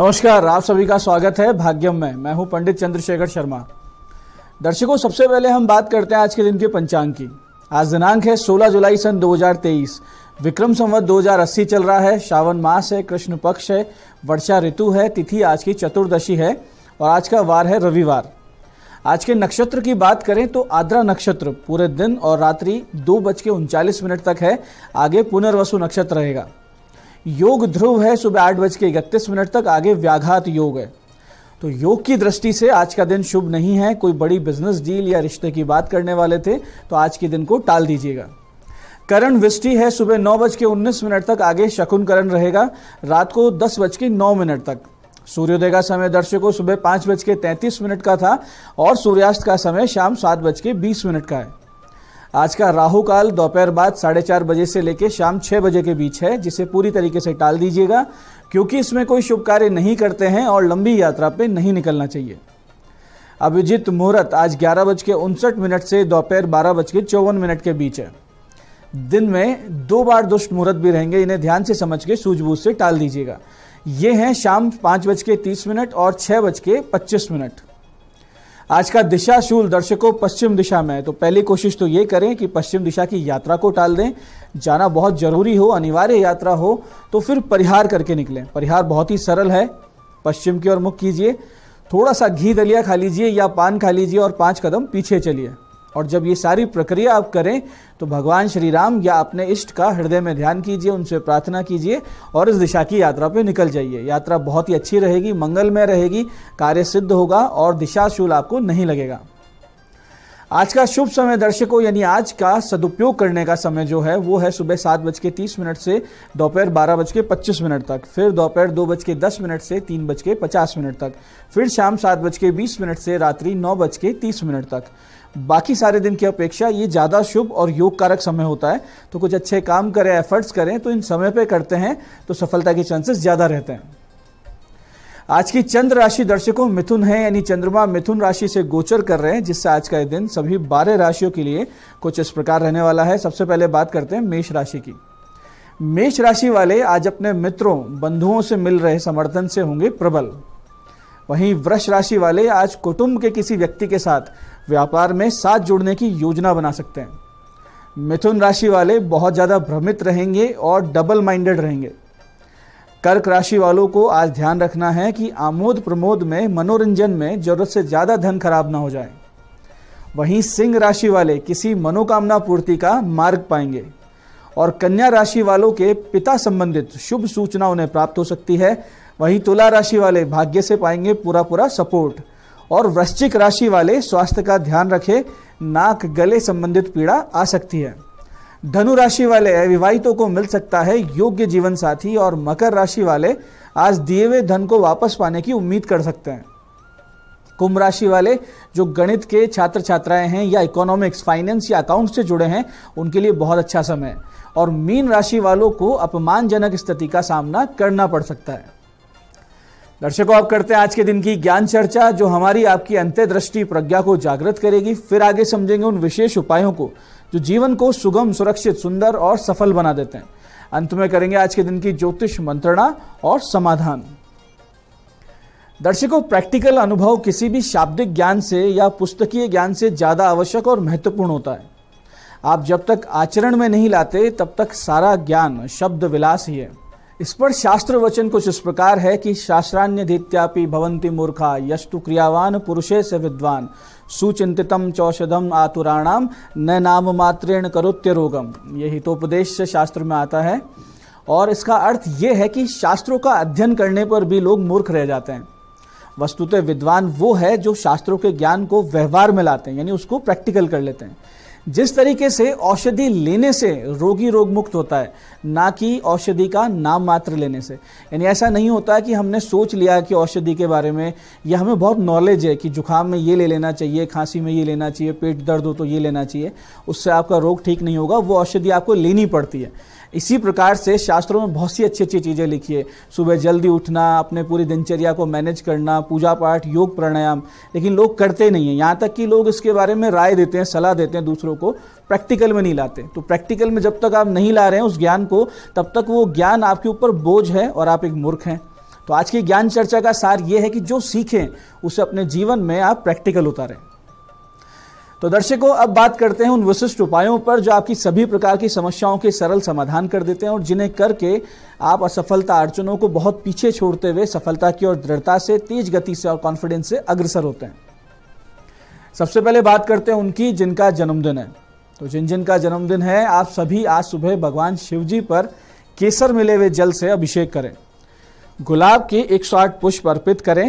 नमस्कार आप सभी का स्वागत है भाग्यम में मैं हूं पंडित चंद्रशेखर शर्मा दर्शकों सबसे पहले हम बात करते हैं आज के दिन के पंचांग की आज दिनांक है 16 जुलाई सन 2023 विक्रम संवत 2080 चल रहा है श्रावण मास है कृष्ण पक्ष है वर्षा ऋतु है तिथि आज की चतुर्दशी है और आज का वार है रविवार आज के नक्षत्र की बात करें तो आद्रा नक्षत्र पूरे दिन और रात्रि दो बज के उनचालीस मिनट तक है आगे पुनर्वसु नक्षत्र रहेगा योग ध्रुव है सुबह आठ बज के इकतीस मिनट तक आगे व्याघात योग है तो योग की दृष्टि से आज का दिन शुभ नहीं है कोई बड़ी बिजनेस डील या रिश्ते की बात करने वाले थे तो आज के दिन को टाल दीजिएगा करण विष्टि है सुबह नौ बज के उन्नीस मिनट तक आगे शकुन करण रहेगा रात को दस बज के नौ मिनट तक सूर्योदय का समय दर्शकों सुबह पांच बज के तैंतीस मिनट का था और सूर्यास्त का समय शाम सात बज के बीस मिनट का है आज का राहु काल दोपहर बाद साढ़े चार बजे से लेकर शाम छः बजे के बीच है जिसे पूरी तरीके से टाल दीजिएगा क्योंकि इसमें कोई शुभ कार्य नहीं करते हैं और लंबी यात्रा पे नहीं निकलना चाहिए अभिजीत मुहूर्त आज ग्यारह बज के उनसठ मिनट से दोपहर बारह बज के चौवन मिनट के बीच है दिन में दो बार दुष्ट मुहूर्त भी रहेंगे इन्हें ध्यान से समझ के सूझबूझ से टाल दीजिएगा ये हैं शाम पाँच बज के तीस मिनट और छः बज के पच्चीस मिनट आज का दिशा शूल दर्शकों पश्चिम दिशा में है तो पहली कोशिश तो ये करें कि पश्चिम दिशा की यात्रा को टाल दें जाना बहुत जरूरी हो अनिवार्य यात्रा हो तो फिर परिहार करके निकलें परिहार बहुत ही सरल है पश्चिम की ओर मुख कीजिए थोड़ा सा घी दलिया खा लीजिए या पान खा लीजिए और पाँच कदम पीछे चलिए और जब ये सारी प्रक्रिया आप करें तो भगवान श्री राम या अपने इष्ट का हृदय में ध्यान कीजिए उनसे प्रार्थना कीजिए और इस दिशा की यात्रा पे निकल जाइए यात्रा बहुत ही अच्छी रहेगी मंगलमय रहेगी कार्य सिद्ध होगा और दिशाशूल आपको नहीं लगेगा आज का शुभ समय दर्शकों यानी आज का सदुपयोग करने का समय जो है वो है सुबह सात बज के तीस मिनट से दोपहर बारह बज के पच्चीस मिनट तक फिर दोपहर दो बज के दस मिनट से तीन बज के पचास मिनट तक फिर शाम सात बज के बीस मिनट से रात्रि नौ बज के तीस मिनट तक बाकी सारे दिन की अपेक्षा ये ज़्यादा शुभ और योग कारक समय होता है तो कुछ अच्छे काम करें एफर्ट्स करें तो इन समय पर करते हैं तो सफलता के चांसेस ज़्यादा रहते हैं आज की चंद्र राशि दर्शकों मिथुन है यानी चंद्रमा मिथुन राशि से गोचर कर रहे हैं जिससे आज का दिन सभी बारह राशियों के लिए कुछ इस प्रकार रहने वाला है सबसे पहले बात करते हैं मेष राशि की मेष राशि वाले आज अपने मित्रों बंधुओं से मिल रहे समर्थन से होंगे प्रबल वहीं वृक्ष राशि वाले आज कुटुंब के किसी व्यक्ति के साथ व्यापार में साथ जुड़ने की योजना बना सकते हैं मिथुन राशि वाले बहुत ज़्यादा भ्रमित रहेंगे और डबल माइंडेड रहेंगे कर्क राशि वालों को आज ध्यान रखना है कि आमोद प्रमोद में मनोरंजन में जरूरत से ज़्यादा धन खराब ना हो जाए वहीं सिंह राशि वाले किसी मनोकामना पूर्ति का मार्ग पाएंगे और कन्या राशि वालों के पिता संबंधित शुभ सूचना उन्हें प्राप्त हो सकती है वहीं तुला राशि वाले भाग्य से पाएंगे पूरा पूरा सपोर्ट और वृश्चिक राशि वाले स्वास्थ्य का ध्यान रखें नाक गले संबंधित पीड़ा आ सकती है धनु राशि वाले अविवाहितों को मिल सकता है योग्य जीवन साथी और मकर राशि वाले आज दिए हुए धन को वापस पाने की उम्मीद कर सकते हैं कुंभ राशि वाले जो गणित के छात्र छात्राएं हैं या इकोनॉमिक्स फाइनेंस या अकाउंट से जुड़े हैं उनके लिए बहुत अच्छा समय और मीन राशि वालों को अपमानजनक स्थिति का सामना करना पड़ सकता है दर्शकों आप करते हैं आज के दिन की ज्ञान चर्चा जो हमारी आपकी अंत्यदृष्टि प्रज्ञा को जागृत करेगी फिर आगे समझेंगे उन विशेष उपायों को जो जीवन को सुगम सुरक्षित सुंदर और सफल बना देते हैं अंत में करेंगे आज के दिन की ज्योतिष मंत्रणा और समाधान दर्शकों प्रैक्टिकल अनुभव किसी भी शाब्दिक ज्ञान से या पुस्तकीय ज्ञान से ज़्यादा आवश्यक और महत्वपूर्ण होता है आप जब तक आचरण में नहीं लाते तब तक सारा ज्ञान शब्द विलास ही है इस पर शास्त्र वचन कुछ इस प्रकार है कि शास्त्रान्य धीत्यापि भवंती मूर्खा यस्तु क्रियावान पुरुषे से विद्वान सुचिंतितम चौषधम आतुराणाम न नाम मात्रेण करोत्य रोगम ये हितोपदेश शास्त्र में आता है और इसका अर्थ ये है कि शास्त्रों का अध्ययन करने पर भी लोग मूर्ख रह जाते हैं वस्तुतः विद्वान वो है जो शास्त्रों के ज्ञान को व्यवहार में लाते हैं यानी उसको प्रैक्टिकल कर लेते हैं जिस तरीके से औषधि लेने से रोगी रोग मुक्त होता है ना कि औषधि का नाम मात्र लेने से यानी ऐसा नहीं होता है कि हमने सोच लिया कि औषधि के बारे में या हमें बहुत नॉलेज है कि जुकाम में ये ले लेना चाहिए खांसी में ये लेना चाहिए पेट दर्द हो तो ये लेना चाहिए उससे आपका रोग ठीक नहीं होगा वो औषधि आपको लेनी पड़ती है इसी प्रकार से शास्त्रों में बहुत सी अच्छी अच्छी चीज़ें लिखी है सुबह जल्दी उठना अपने पूरी दिनचर्या को मैनेज करना पूजा पाठ योग प्राणायाम लेकिन लोग करते नहीं हैं यहाँ तक कि लोग इसके बारे में राय देते हैं सलाह देते हैं दूसरों को प्रैक्टिकल में नहीं लाते तो प्रैक्टिकल में जब तक आप नहीं ला रहे हैं उस ज्ञान को तब तक वो ज्ञान आपके ऊपर बोझ है और आप एक मूर्ख हैं तो आज की ज्ञान चर्चा का सार ये है कि जो सीखें उसे अपने जीवन में आप प्रैक्टिकल उतारें तो दर्शकों अब बात करते हैं उन विशिष्ट उपायों पर जो आपकी सभी प्रकार की समस्याओं के सरल समाधान कर देते हैं और जिन्हें करके आप असफलता अड़चनों को बहुत पीछे छोड़ते हुए सफलता की और दृढ़ता से तेज गति से और कॉन्फिडेंस से अग्रसर होते हैं सबसे पहले बात करते हैं उनकी जिनका जन्मदिन है तो जिन जिन का जन्मदिन है आप सभी आज सुबह भगवान शिव जी पर केसर मिले हुए जल से अभिषेक करें गुलाब के आठ पुष्प अर्पित करें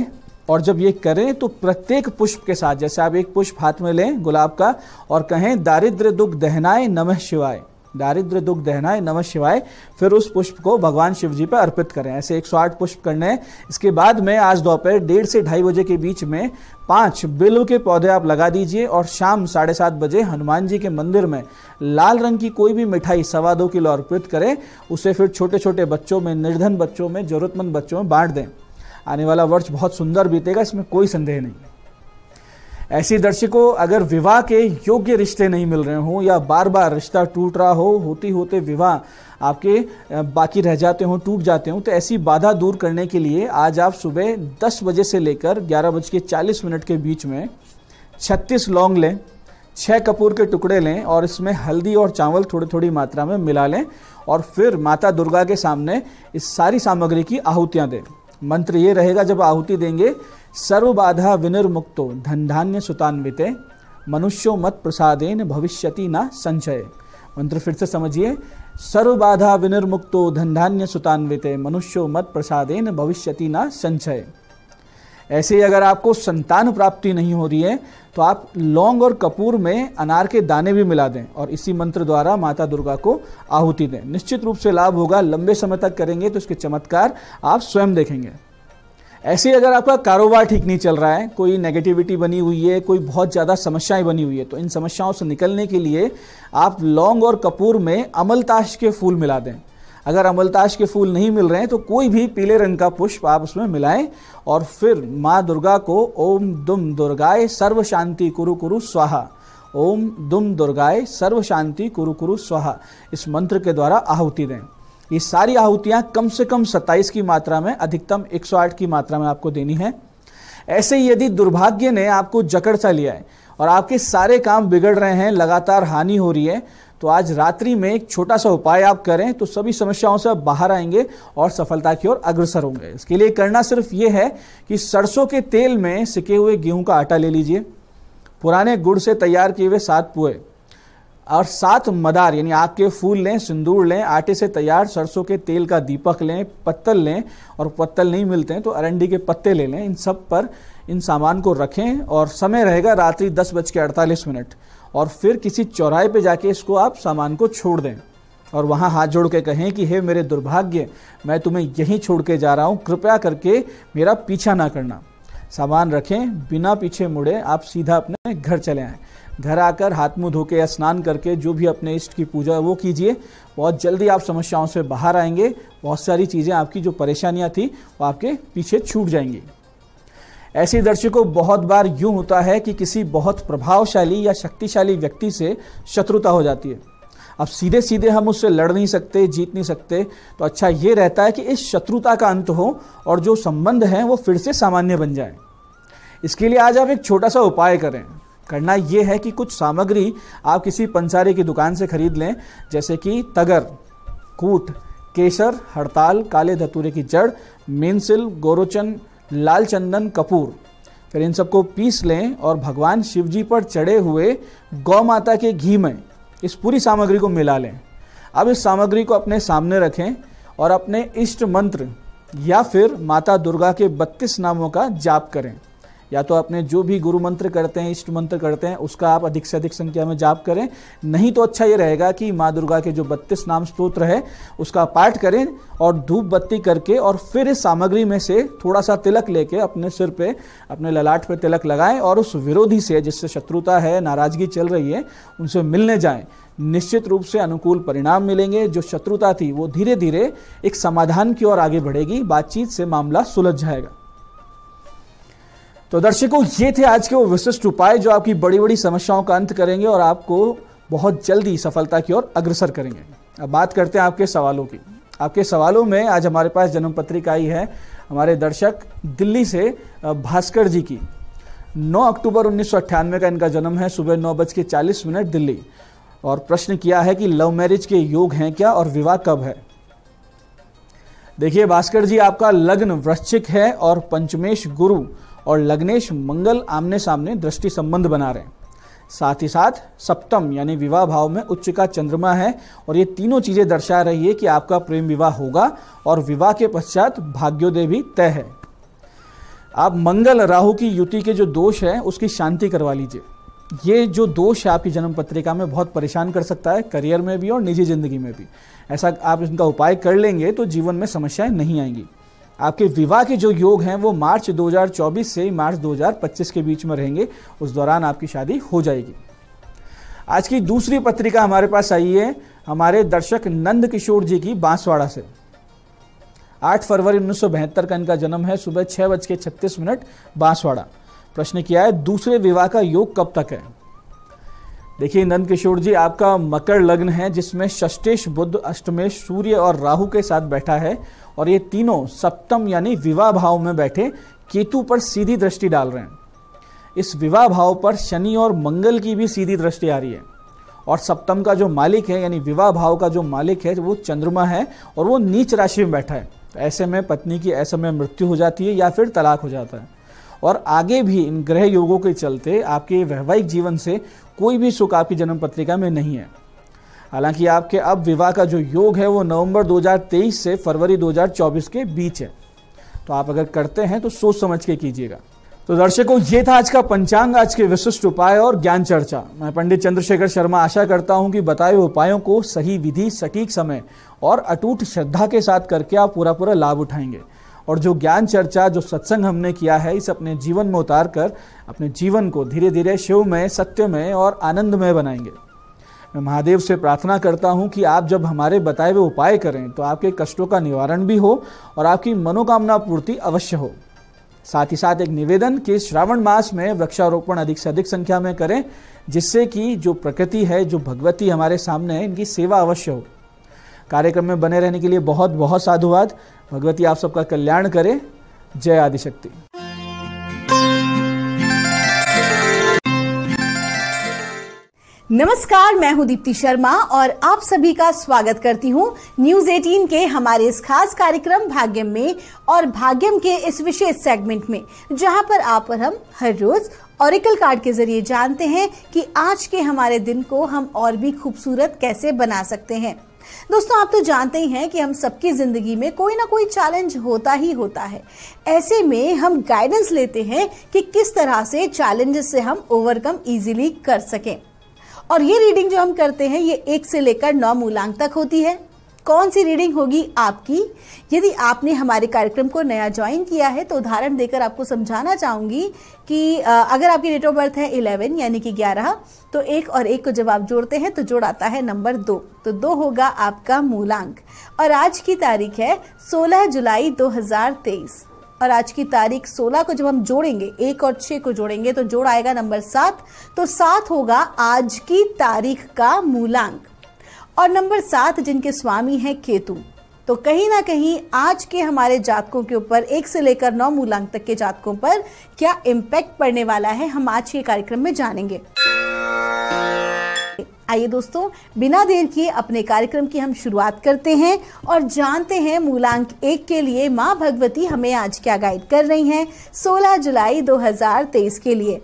और जब ये करें तो प्रत्येक पुष्प के साथ जैसे आप एक पुष्प हाथ में लें गुलाब का और कहें दारिद्र दुख दहनाए नमः शिवाय दारिद्र दुख दहनाए नमः शिवाय फिर उस पुष्प को भगवान शिव जी पर अर्पित करें ऐसे एक आठ पुष्प करने इसके बाद में आज दोपहर डेढ़ से ढाई बजे के बीच में पांच बिल्व के पौधे आप लगा दीजिए और शाम साढ़े सात बजे हनुमान जी के मंदिर में लाल रंग की कोई भी मिठाई सवा दो किलो अर्पित करें उसे फिर छोटे छोटे बच्चों में निर्धन बच्चों में जरूरतमंद बच्चों में बांट दें आने वाला वर्ष बहुत सुंदर बीतेगा इसमें कोई संदेह नहीं ऐसे दर्शकों अगर विवाह के योग्य रिश्ते नहीं मिल रहे हों या बार बार रिश्ता टूट रहा हो होते होते विवाह आपके बाकी रह जाते हों टूट जाते हों तो ऐसी बाधा दूर करने के लिए आज आप सुबह दस बजे से लेकर ग्यारह बज के चालीस मिनट के बीच में छत्तीस लौंग लें छः कपूर के टुकड़े लें और इसमें हल्दी और चावल थोड़ी थोड़ी मात्रा में मिला लें और फिर माता दुर्गा के सामने इस सारी सामग्री की आहुतियाँ दें मंत्र ये रहेगा जब आहुति देंगे सर्व बाधा विनिर्मुक्तो धन धान्य सुतान्वित मनुष्यो मत प्रसादेन भविष्यति न संचय मंत्र फिर से समझिए सर्व बाधा विनिर्मुक्तो धन धान्य सुतान्वित मनुष्यो मत प्रसादेन भविष्यति न संचय ऐसे ही अगर आपको संतान प्राप्ति नहीं हो रही है तो आप लौंग और कपूर में अनार के दाने भी मिला दें और इसी मंत्र द्वारा माता दुर्गा को आहुति दें निश्चित रूप से लाभ होगा लंबे समय तक करेंगे तो इसके चमत्कार आप स्वयं देखेंगे ऐसे ही अगर आपका कारोबार ठीक नहीं चल रहा है कोई नेगेटिविटी बनी हुई है कोई बहुत ज़्यादा समस्याएं बनी हुई है तो इन समस्याओं से निकलने के लिए आप लौंग और कपूर में अमलताश के फूल मिला दें अगर अमलताश के फूल नहीं मिल रहे हैं तो कोई भी पीले रंग का पुष्प आप उसमें मिलाएं और फिर माँ दुर्गा को ओम दुम दुर्गाय सर्व शांति कुरु कुरु स्वाहा ओम दुम दुर्गाए सर्व शांति कुरु कुरु स्वाहा इस मंत्र के द्वारा आहुति दें ये सारी आहुतियाँ कम से कम 27 की मात्रा में अधिकतम 108 की मात्रा में आपको देनी है ऐसे ही यदि दुर्भाग्य ने आपको जकड़ सा लिया है और आपके सारे काम बिगड़ रहे हैं लगातार हानि हो रही है तो आज रात्रि में एक छोटा सा उपाय आप करें तो सभी समस्याओं से आप बाहर आएंगे और सफलता की ओर अग्रसर होंगे इसके लिए करना सिर्फ ये है कि सरसों के तेल में सिके हुए गेहूं का आटा ले लीजिए पुराने गुड़ से तैयार किए हुए सात पुए और सात मदार यानी आपके फूल लें सिंदूर लें आटे से तैयार सरसों के तेल का दीपक लें पत्तल लें और पत्तल नहीं मिलते हैं तो अरंडी के पत्ते ले लें इन सब पर इन सामान को रखें और समय रहेगा रात्रि दस बज के अड़तालीस मिनट और फिर किसी चौराहे पे जाके इसको आप सामान को छोड़ दें और वहाँ हाथ जोड़ के कहें कि हे मेरे दुर्भाग्य मैं तुम्हें यहीं छोड़ के जा रहा हूँ कृपया करके मेरा पीछा ना करना सामान रखें बिना पीछे मुड़े आप सीधा अपने घर चले आएँ घर आकर हाथ मुँह धो के या स्नान करके जो भी अपने इष्ट की पूजा है वो कीजिए बहुत जल्दी आप समस्याओं से बाहर आएंगे बहुत सारी चीज़ें आपकी जो परेशानियाँ थी वो आपके पीछे छूट जाएंगी ऐसे दर्शकों बहुत बार यूं होता है कि किसी बहुत प्रभावशाली या शक्तिशाली व्यक्ति से शत्रुता हो जाती है अब सीधे सीधे हम उससे लड़ नहीं सकते जीत नहीं सकते तो अच्छा ये रहता है कि इस शत्रुता का अंत हो और जो संबंध हैं वो फिर से सामान्य बन जाए इसके लिए आज आप एक छोटा सा उपाय करें करना ये है कि कुछ सामग्री आप किसी पंसारी की दुकान से खरीद लें जैसे कि तगर कूट केसर हड़ताल काले धतूरे की जड़ मेनसिल गोरोचन लाल चंदन कपूर फिर इन सबको पीस लें और भगवान शिव जी पर चढ़े हुए गौ माता के घी में इस पूरी सामग्री को मिला लें अब इस सामग्री को अपने सामने रखें और अपने इष्ट मंत्र या फिर माता दुर्गा के बत्तीस नामों का जाप करें या तो अपने जो भी गुरु मंत्र करते हैं इष्ट मंत्र करते हैं उसका आप अधिक से अधिक संख्या में जाप करें नहीं तो अच्छा ये रहेगा कि माँ दुर्गा के जो बत्तीस नाम स्त्रोत्र है उसका पाठ करें और धूप बत्ती करके और फिर इस सामग्री में से थोड़ा सा तिलक लेके अपने सिर पे अपने ललाट पे तिलक लगाएं और उस विरोधी से जिससे शत्रुता है नाराजगी चल रही है उनसे मिलने जाएं निश्चित रूप से अनुकूल परिणाम मिलेंगे जो शत्रुता थी वो धीरे धीरे एक समाधान की ओर आगे बढ़ेगी बातचीत से मामला सुलझ जाएगा तो दर्शकों ये थे आज के वो विशिष्ट उपाय जो आपकी बड़ी बड़ी समस्याओं का अंत करेंगे और आपको बहुत जल्दी सफलता की ओर अग्रसर करेंगे अब बात करते हैं आपके सवालों की आपके सवालों में आज हमारे पास जन्म पत्रिका आई है हमारे दर्शक दिल्ली से भास्कर जी की 9 अक्टूबर उन्नीस का इनका जन्म है सुबह नौ बज के चालीस मिनट दिल्ली और प्रश्न किया है कि लव मैरिज के योग हैं क्या और विवाह कब है देखिए भास्कर जी आपका लग्न वृश्चिक है और पंचमेश गुरु और लग्नेश मंगल आमने सामने दृष्टि संबंध बना रहे हैं साथ ही साथ सप्तम यानी विवाह भाव में उच्च का चंद्रमा है और ये तीनों चीज़ें दर्शा रही है कि आपका प्रेम विवाह होगा और विवाह के पश्चात भाग्योदय भी तय है आप मंगल राहु की युति के जो दोष है उसकी शांति करवा लीजिए ये जो दोष है आपकी जन्म पत्रिका में बहुत परेशान कर सकता है करियर में भी और निजी जिंदगी में भी ऐसा आप इनका उपाय कर लेंगे तो जीवन में समस्याएं नहीं आएंगी आपके विवाह के जो योग हैं वो मार्च 2024 से मार्च 2025 के बीच में रहेंगे उस दौरान आपकी शादी हो जाएगी आज की दूसरी पत्रिका हमारे पास आई है हमारे दर्शक नंद किशोर जी की बांसवाड़ा से 8 फरवरी उन्नीस का इनका जन्म है सुबह छह बज के छत्तीस मिनट बांसवाड़ा प्रश्न किया है दूसरे विवाह का योग कब तक है देखिए नंद किशोर जी आपका मकर लग्न है जिसमें षष्टेश बुद्ध अष्टमेश सूर्य और राहु के साथ बैठा है और ये तीनों सप्तम यानी विवाह भाव में बैठे केतु पर सीधी दृष्टि डाल रहे हैं इस विवाह भाव पर शनि और मंगल की भी सीधी दृष्टि आ रही है और सप्तम का जो मालिक है यानी विवाह भाव का जो मालिक है वो चंद्रमा है और वो नीच राशि में बैठा है तो ऐसे में पत्नी की ऐसे में मृत्यु हो जाती है या फिर तलाक हो जाता है और आगे भी इन ग्रह योगों के चलते आपके वैवाहिक जीवन से कोई भी सुख आपकी जन्म पत्रिका में नहीं है हालांकि आपके अब विवाह का जो योग है वो नवंबर 2023 से फरवरी 2024 के बीच है तो आप अगर करते हैं तो सोच समझ के कीजिएगा तो दर्शकों ये था आज का पंचांग आज के विशिष्ट उपाय और ज्ञान चर्चा मैं पंडित चंद्रशेखर शर्मा आशा करता हूं कि बताए हुए उपायों को सही विधि सटीक समय और अटूट श्रद्धा के साथ करके आप पूरा पूरा लाभ उठाएंगे और जो ज्ञान चर्चा जो सत्संग हमने किया है इस अपने जीवन में उतार कर अपने जीवन को धीरे धीरे शिवमय सत्यमय और आनंदमय बनाएंगे मैं महादेव से प्रार्थना करता हूं कि आप जब हमारे बताए हुए उपाय करें तो आपके कष्टों का निवारण भी हो और आपकी मनोकामना पूर्ति अवश्य हो साथ ही साथ एक निवेदन कि श्रावण मास में वृक्षारोपण अधिक से अधिक संख्या में करें जिससे कि जो प्रकृति है जो भगवती हमारे सामने है इनकी सेवा अवश्य हो कार्यक्रम में बने रहने के लिए बहुत बहुत साधुवाद भगवती आप सबका कल्याण करे जय आदिशक्ति नमस्कार मैं हूं दीप्ति शर्मा और आप सभी का स्वागत करती हूं न्यूज 18 के हमारे इस खास कार्यक्रम भाग्यम में और भाग्यम के इस विशेष सेगमेंट में जहां पर आप और हम हर रोज ऑरिकल कार्ड के जरिए जानते हैं कि आज के हमारे दिन को हम और भी खूबसूरत कैसे बना सकते हैं दोस्तों आप तो जानते ही हैं कि हम सबकी ज़िंदगी में कोई ना कोई चैलेंज होता ही होता है ऐसे में हम गाइडेंस लेते हैं कि किस तरह से चैलेंजेस से हम ओवरकम ईजिली कर सकें और ये रीडिंग जो हम करते हैं ये एक से लेकर नौ मूलांक तक होती है कौन सी रीडिंग होगी आपकी यदि आपने हमारे कार्यक्रम को नया ज्वाइन किया है तो उदाहरण देकर आपको समझाना चाहूंगी कि अगर आपकी डेट ऑफ बर्थ है इलेवन यानी कि ग्यारह तो एक और एक को जब आप जोड़ते हैं तो जोड़ आता है नंबर दो तो दो होगा आपका मूलांक और आज की तारीख है सोलह जुलाई दो और आज की तारीख 16 को जब हम जोड़ेंगे एक और छः को जोड़ेंगे तो जोड़ आएगा नंबर सात तो सात होगा आज की तारीख का मूलांक और नंबर सात जिनके स्वामी हैं केतु तो कहीं ना कहीं आज के हमारे जातकों के ऊपर एक से लेकर नौ मूलांक तक के जातकों पर क्या इम्पैक्ट पड़ने वाला है हम आज के कार्यक्रम में जानेंगे आइए दोस्तों बिना देर किए अपने कार्यक्रम की हम शुरुआत करते हैं और जानते हैं मूलांक एक के लिए माँ भगवती हमें आज क्या गाइड कर रही हैं 16 जुलाई 2023 के लिए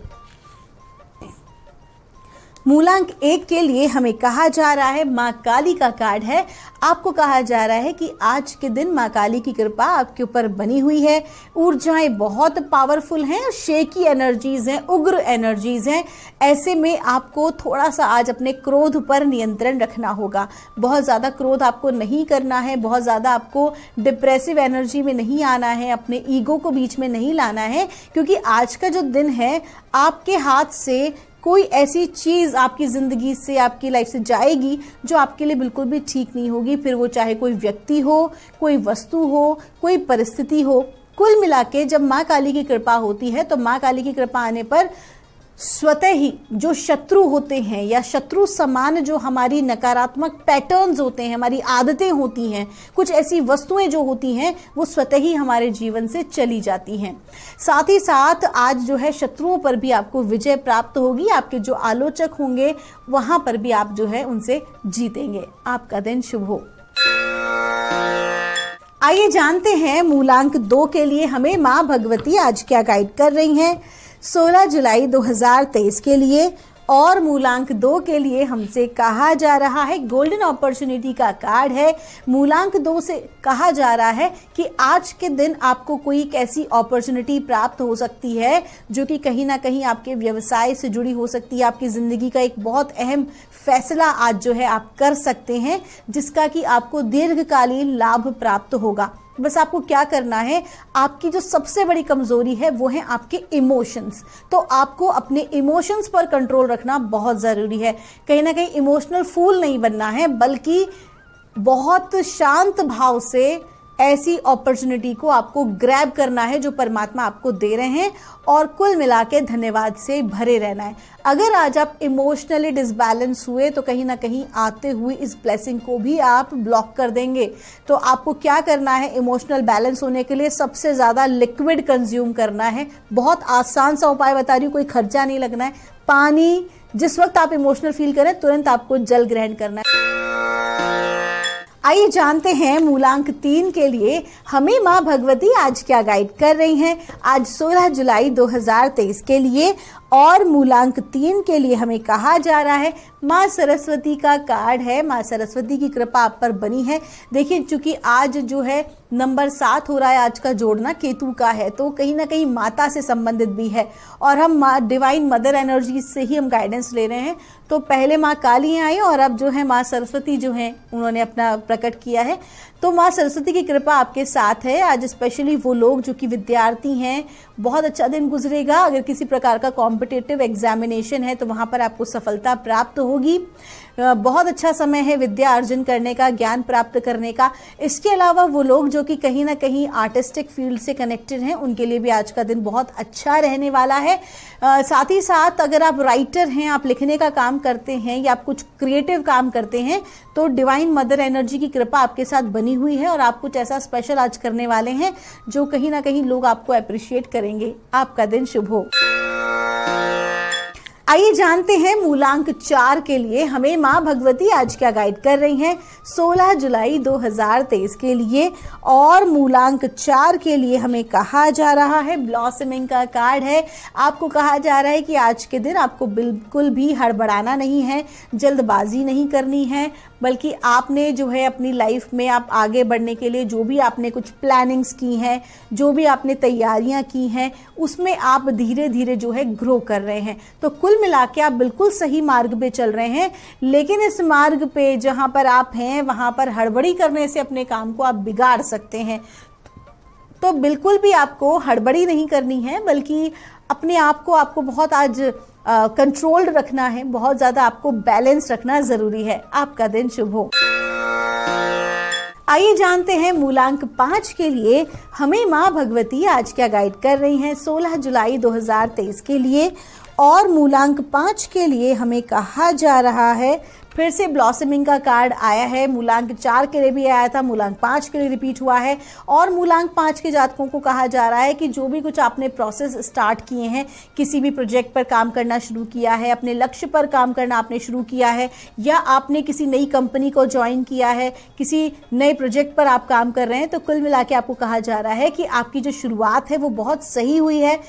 मूलांक एक के लिए हमें कहा जा रहा है माँ काली का कार्ड है आपको कहा जा रहा है कि आज के दिन माँ काली की कृपा आपके ऊपर बनी हुई है ऊर्जाएं बहुत पावरफुल हैं शेकी एनर्जीज हैं उग्र एनर्जीज हैं ऐसे में आपको थोड़ा सा आज अपने क्रोध पर नियंत्रण रखना होगा बहुत ज़्यादा क्रोध आपको नहीं करना है बहुत ज़्यादा आपको डिप्रेसिव एनर्जी में नहीं आना है अपने ईगो को बीच में नहीं लाना है क्योंकि आज का जो दिन है आपके हाथ से कोई ऐसी चीज़ आपकी ज़िंदगी से आपकी लाइफ से जाएगी जो आपके लिए बिल्कुल भी ठीक नहीं होगी फिर वो चाहे कोई व्यक्ति हो कोई वस्तु हो कोई परिस्थिति हो कुल मिला के जब माँ काली की कृपा होती है तो माँ काली की कृपा आने पर स्वतः ही जो शत्रु होते हैं या शत्रु समान जो हमारी नकारात्मक पैटर्न्स होते हैं हमारी आदतें होती हैं कुछ ऐसी वस्तुएं जो होती हैं वो स्वतः ही हमारे जीवन से चली जाती हैं साथ ही साथ आज जो है शत्रुओं पर भी आपको विजय प्राप्त होगी आपके जो आलोचक होंगे वहां पर भी आप जो है उनसे जीतेंगे आपका दिन शुभ हो आइए जानते हैं मूलांक दो के लिए हमें माँ भगवती आज क्या गाइड कर रही हैं 16 जुलाई 2023 के लिए और मूलांक दो के लिए हमसे कहा जा रहा है गोल्डन अपॉर्चुनिटी का कार्ड है मूलांक दो से कहा जा रहा है कि आज के दिन आपको कोई एक ऐसी अपॉर्चुनिटी प्राप्त हो सकती है जो कि कहीं ना कहीं आपके व्यवसाय से जुड़ी हो सकती है आपकी ज़िंदगी का एक बहुत अहम फैसला आज जो है आप कर सकते हैं जिसका कि आपको दीर्घकालीन लाभ प्राप्त होगा बस आपको क्या करना है आपकी जो सबसे बड़ी कमजोरी है वो है आपके इमोशंस तो आपको अपने इमोशंस पर कंट्रोल रखना बहुत ज़रूरी है कहीं ना कहीं इमोशनल फूल नहीं बनना है बल्कि बहुत शांत भाव से ऐसी अपॉर्चुनिटी को आपको ग्रैब करना है जो परमात्मा आपको दे रहे हैं और कुल मिला के धन्यवाद से भरे रहना है अगर आज आप इमोशनली डिसबैलेंस हुए तो कहीं ना कहीं आते हुए इस ब्लेसिंग को भी आप ब्लॉक कर देंगे तो आपको क्या करना है इमोशनल बैलेंस होने के लिए सबसे ज़्यादा लिक्विड कंज्यूम करना है बहुत आसान सा उपाय बता रही हूँ कोई खर्चा नहीं लगना है पानी जिस वक्त आप इमोशनल फील करें तुरंत आपको जल ग्रहण करना है आइए जानते हैं मूलांक तीन के लिए हमें माँ भगवती आज क्या गाइड कर रही हैं आज 16 जुलाई 2023 के लिए और मूलांक तीन के लिए हमें कहा जा रहा है माँ सरस्वती का कार्ड है माँ सरस्वती की कृपा आप पर बनी है देखिए चूंकि आज जो है नंबर सात हो रहा है आज का जोड़ना केतु का है तो कहीं ना कहीं माता से संबंधित भी है और हम माँ डिवाइन मदर एनर्जी से ही हम गाइडेंस ले रहे हैं तो पहले माँ काली आई और अब जो है माँ सरस्वती जो हैं उन्होंने अपना प्रकट किया है तो माँ सरस्वती की कृपा आपके साथ है आज स्पेशली वो लोग जो कि विद्यार्थी हैं बहुत अच्छा दिन गुजरेगा अगर किसी प्रकार का कॉम कॉम्पिटेटिव एग्जामिनेशन है तो वहाँ पर आपको सफलता प्राप्त होगी बहुत अच्छा समय है विद्या अर्जन करने का ज्ञान प्राप्त करने का इसके अलावा वो लोग जो कि कहीं ना कहीं आर्टिस्टिक फील्ड से कनेक्टेड हैं उनके लिए भी आज का दिन बहुत अच्छा रहने वाला है आ, साथ ही साथ अगर आप राइटर हैं आप लिखने का काम करते हैं या आप कुछ क्रिएटिव काम करते हैं तो डिवाइन मदर एनर्जी की कृपा आपके साथ बनी हुई है और आप कुछ ऐसा स्पेशल आज करने वाले हैं जो कहीं ना कहीं लोग आपको अप्रिशिएट करेंगे आपका दिन शुभ हो आइए जानते हैं मूलांक चार के लिए हमें माँ भगवती आज क्या गाइड कर रही हैं 16 जुलाई 2023 के लिए और मूलांक चार के लिए हमें कहा जा रहा है ब्लॉसमिंग का कार्ड है आपको कहा जा रहा है कि आज के दिन आपको बिल्कुल भी हड़बड़ाना नहीं है जल्दबाजी नहीं करनी है बल्कि आपने जो है अपनी लाइफ में आप आगे बढ़ने के लिए जो भी आपने कुछ प्लानिंग्स की हैं जो भी आपने तैयारियां की हैं उसमें आप धीरे धीरे जो है ग्रो कर रहे हैं तो कुल मिला के आप बिल्कुल सही मार्ग पे चल रहे हैं लेकिन इस मार्ग पे जहाँ पर आप हैं वहाँ पर हड़बड़ी करने से अपने काम को आप बिगाड़ सकते हैं तो बिल्कुल भी आपको हड़बड़ी नहीं करनी है बल्कि अपने आप को आपको बहुत आज कंट्रोल्ड uh, रखना है बहुत ज़्यादा आपको बैलेंस रखना ज़रूरी है आपका दिन शुभ हो आइए जानते हैं मूलांक पांच के लिए हमें माँ भगवती आज क्या गाइड कर रही हैं 16 जुलाई 2023 के लिए और मूलांक पांच के लिए हमें कहा जा रहा है फिर से ब्लॉसमिंग का कार्ड आया है मूलांक चार के लिए भी आया था मूलांक पाँच के लिए रिपीट हुआ है और मूलांक पाँच के जातकों को कहा जा रहा है कि जो भी कुछ आपने प्रोसेस स्टार्ट किए हैं किसी भी प्रोजेक्ट पर काम करना शुरू किया है अपने लक्ष्य पर काम करना आपने शुरू किया है या आपने किसी नई कंपनी को ज्वाइन किया है किसी नए प्रोजेक्ट पर आप काम कर रहे हैं तो कुल मिला के आपको कहा जा रहा है कि आपकी जो शुरुआत है वो बहुत सही हुई है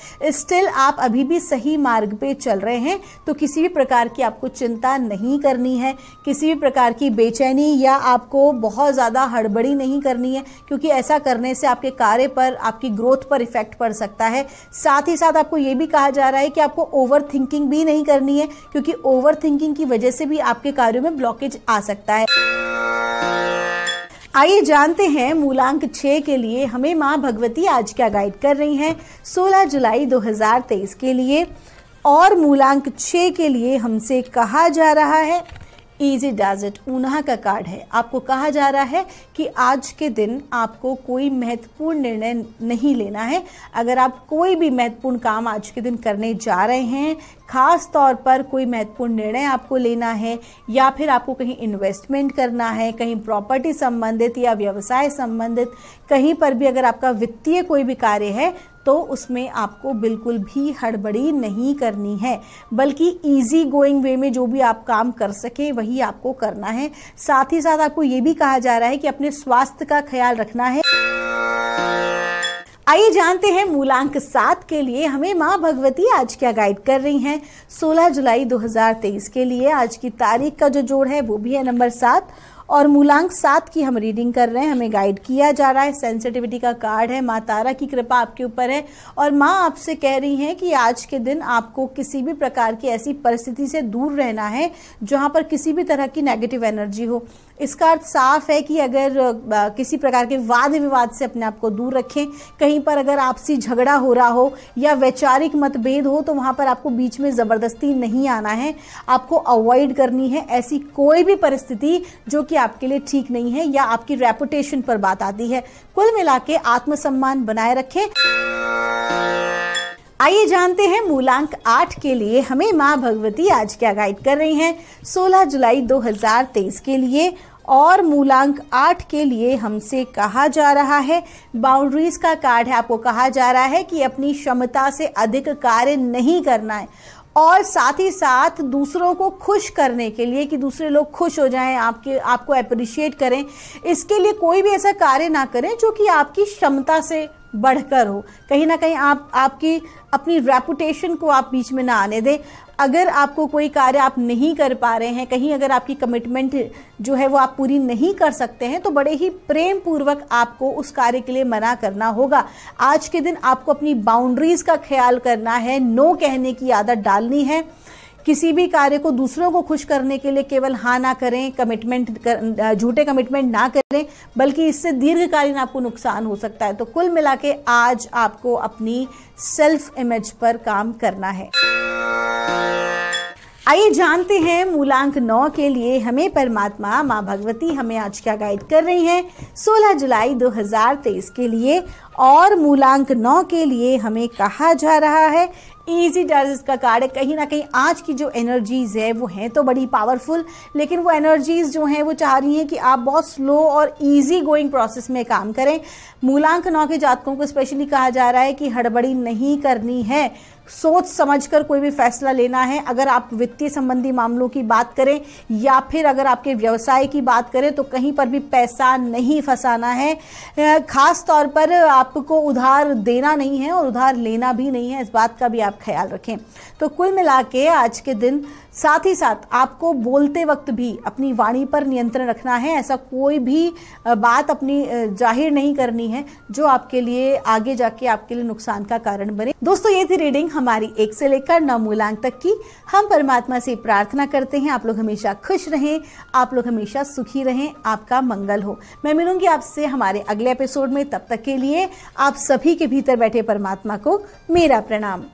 स्टिल आप अभी भी सही मार्ग पे चल रहे हैं तो किसी भी प्रकार की आपको चिंता नहीं करनी है किसी भी प्रकार की बेचैनी या आपको बहुत ज़्यादा हड़बड़ी नहीं करनी है क्योंकि ऐसा करने से आपके कार्य पर आपकी ग्रोथ पर इफेक्ट पड़ सकता है साथ ही साथ आपको ये भी कहा जा रहा है कि आपको ओवर थिंकिंग भी नहीं करनी है क्योंकि ओवर थिंकिंग की वजह से भी आपके कार्यों में ब्लॉकेज आ सकता है आइए जानते हैं मूलांक छ के लिए हमें माँ भगवती आज क्या गाइड कर रही हैं 16 जुलाई 2023 के लिए और मूलांक छ के लिए हमसे कहा जा रहा है ईजी डाज इट ऊना का कार्ड है आपको कहा जा रहा है कि आज के दिन आपको कोई महत्वपूर्ण निर्णय नहीं लेना है अगर आप कोई भी महत्वपूर्ण काम आज के दिन करने जा रहे हैं खास तौर पर कोई महत्वपूर्ण निर्णय आपको लेना है या फिर आपको कहीं इन्वेस्टमेंट करना है कहीं प्रॉपर्टी संबंधित या व्यवसाय संबंधित कहीं पर भी अगर आपका वित्तीय कोई भी कार्य है तो उसमें आपको बिल्कुल भी हड़बड़ी नहीं करनी है बल्कि ईजी गोइंग वे में जो भी आप काम कर सकें वही आपको करना है साथ ही साथ आपको ये भी कहा जा रहा है कि अपने स्वास्थ्य का ख्याल रखना है आइए जानते हैं मूलांक सात के लिए हमें माँ भगवती आज क्या गाइड कर रही हैं 16 जुलाई 2023 के लिए आज की तारीख का जो जोड़ है वो भी है नंबर सात और मूलांक सात की हम रीडिंग कर रहे हैं हमें गाइड किया जा रहा है सेंसिटिविटी का कार्ड है माँ तारा की कृपा आपके ऊपर है और माँ आपसे कह रही हैं कि आज के दिन आपको किसी भी प्रकार की ऐसी परिस्थिति से दूर रहना है जहाँ पर किसी भी तरह की नेगेटिव एनर्जी हो इसका अर्थ साफ है कि अगर किसी प्रकार के वाद विवाद से अपने आप को दूर रखें कहीं पर अगर आपसी झगड़ा हो रहा हो या वैचारिक मतभेद हो तो वहाँ पर आपको बीच में ज़बरदस्ती नहीं आना है आपको अवॉइड करनी है ऐसी कोई भी परिस्थिति जो कि आपके लिए ठीक नहीं है या आपकी रेपुटेशन पर बात आती है कुल मिला के आत्मसम्मान बनाए रखें आइए जानते हैं मूलांक आठ के लिए हमें माँ भगवती आज क्या गाइड कर रही हैं 16 जुलाई 2023 के लिए और मूलांक आठ के लिए हमसे कहा जा रहा है बाउंड्रीज का कार्ड है आपको कहा जा रहा है कि अपनी क्षमता से अधिक कार्य नहीं करना है और साथ ही साथ दूसरों को खुश करने के लिए कि दूसरे लोग खुश हो जाएं आपके आपको अप्रिशिएट करें इसके लिए कोई भी ऐसा कार्य ना करें जो कि आपकी क्षमता से बढ़कर हो कहीं ना कहीं आप आपकी अपनी रेपुटेशन को आप बीच में ना आने दें अगर आपको कोई कार्य आप नहीं कर पा रहे हैं कहीं अगर आपकी कमिटमेंट जो है वो आप पूरी नहीं कर सकते हैं तो बड़े ही प्रेम पूर्वक आपको उस कार्य के लिए मना करना होगा आज के दिन आपको अपनी बाउंड्रीज का ख्याल करना है नो कहने की आदत डालनी है किसी भी कार्य को दूसरों को खुश करने के लिए केवल हाँ ना करें कमिटमेंट कर झूठे कमिटमेंट ना करें बल्कि इससे दीर्घकालीन आपको नुकसान हो सकता है तो कुल मिला के आज आपको अपनी सेल्फ इमेज पर काम करना है आइए जानते हैं मूलांक नौ के लिए हमें परमात्मा माँ भगवती हमें आज क्या गाइड कर रही हैं 16 जुलाई 2023 के लिए और मूलांक नौ के लिए हमें कहा जा रहा है ईजी डर्ज का कार्ड कहीं ना कहीं आज की जो एनर्जीज़ है वो हैं तो बड़ी पावरफुल लेकिन वो एनर्जीज़ जो हैं वो चाह रही हैं कि आप बहुत स्लो और इजी गोइंग प्रोसेस में काम करें मूलांक नौ के जातकों को स्पेशली कहा जा रहा है कि हड़बड़ी नहीं करनी है सोच समझकर कोई भी फैसला लेना है अगर आप वित्तीय संबंधी मामलों की बात करें या फिर अगर आपके व्यवसाय की बात करें तो कहीं पर भी पैसा नहीं फंसाना है खास तौर पर आपको उधार देना नहीं है और उधार लेना भी नहीं है इस बात का भी आप ख्याल रखें तो कुल मिला के आज के दिन साथ ही साथ आपको बोलते वक्त भी अपनी वाणी पर नियंत्रण रखना है ऐसा कोई भी बात अपनी जाहिर नहीं करनी है जो आपके लिए आगे जाके आपके लिए नुकसान का कारण बने दोस्तों ये थी रीडिंग हमारी एक से लेकर नौ मूलांक तक की हम परमात्मा से प्रार्थना करते हैं आप लोग हमेशा खुश रहें आप लोग हमेशा सुखी रहें आपका मंगल हो मैं मिलूंगी आपसे हमारे अगले एपिसोड में तब तक के लिए आप सभी के भीतर बैठे परमात्मा को मेरा प्रणाम